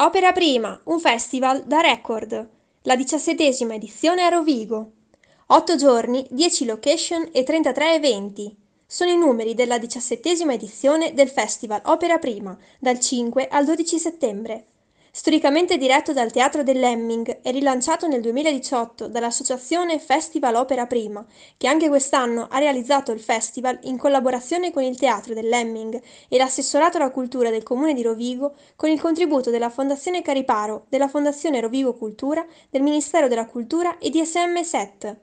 Opera prima, un festival da record, la diciassettesima edizione a Rovigo. 8 giorni, 10 location e 33 eventi. Sono i numeri della diciassettesima edizione del Festival Opera Prima, dal 5 al 12 settembre. Storicamente diretto dal Teatro dell'Hemming, e rilanciato nel 2018 dall'associazione Festival Opera Prima, che anche quest'anno ha realizzato il festival in collaborazione con il Teatro dell'Hemming e l'assessorato alla cultura del Comune di Rovigo con il contributo della Fondazione Cariparo, della Fondazione Rovigo Cultura, del Ministero della Cultura e di SM SET.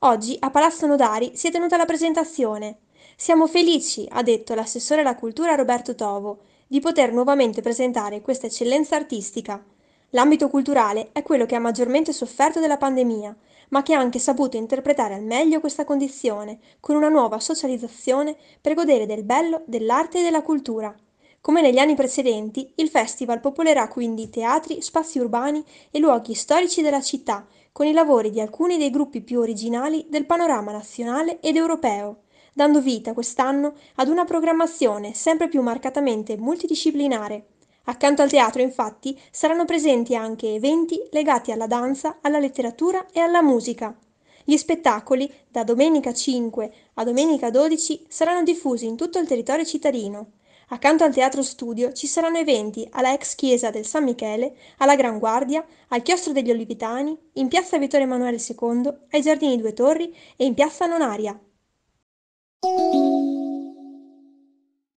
Oggi a Palazzo Nodari si è tenuta la presentazione. Siamo felici, ha detto l'assessore alla cultura Roberto Tovo, di poter nuovamente presentare questa eccellenza artistica. L'ambito culturale è quello che ha maggiormente sofferto della pandemia, ma che ha anche saputo interpretare al meglio questa condizione, con una nuova socializzazione per godere del bello, dell'arte e della cultura. Come negli anni precedenti, il festival popolerà quindi teatri, spazi urbani e luoghi storici della città, con i lavori di alcuni dei gruppi più originali del panorama nazionale ed europeo dando vita quest'anno ad una programmazione sempre più marcatamente multidisciplinare. Accanto al teatro, infatti, saranno presenti anche eventi legati alla danza, alla letteratura e alla musica. Gli spettacoli, da domenica 5 a domenica 12, saranno diffusi in tutto il territorio cittadino. Accanto al teatro studio ci saranno eventi alla ex chiesa del San Michele, alla Gran Guardia, al chiostro degli Olivitani, in piazza Vittorio Emanuele II, ai giardini Due Torri e in piazza Nonaria.